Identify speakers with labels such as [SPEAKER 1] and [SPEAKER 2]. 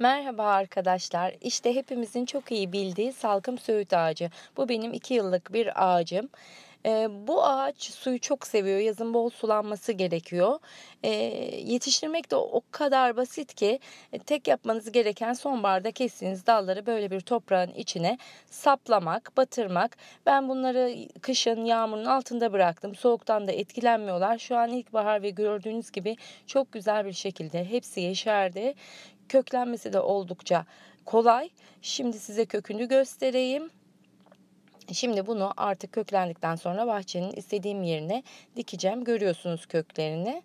[SPEAKER 1] Merhaba arkadaşlar. İşte hepimizin çok iyi bildiği salkım söğüt ağacı. Bu benim 2 yıllık bir ağacım. E, bu ağaç suyu çok seviyor. Yazın bol sulanması gerekiyor. E, yetiştirmek de o kadar basit ki e, tek yapmanız gereken sonbaharda kestiğiniz dalları böyle bir toprağın içine saplamak, batırmak. Ben bunları kışın yağmurun altında bıraktım. Soğuktan da etkilenmiyorlar. Şu an ilkbahar ve gördüğünüz gibi çok güzel bir şekilde hepsi yeşerdi. Köklenmesi de oldukça kolay. Şimdi size kökünü göstereyim. Şimdi bunu artık köklendikten sonra bahçenin istediğim yerine dikeceğim. Görüyorsunuz köklerini.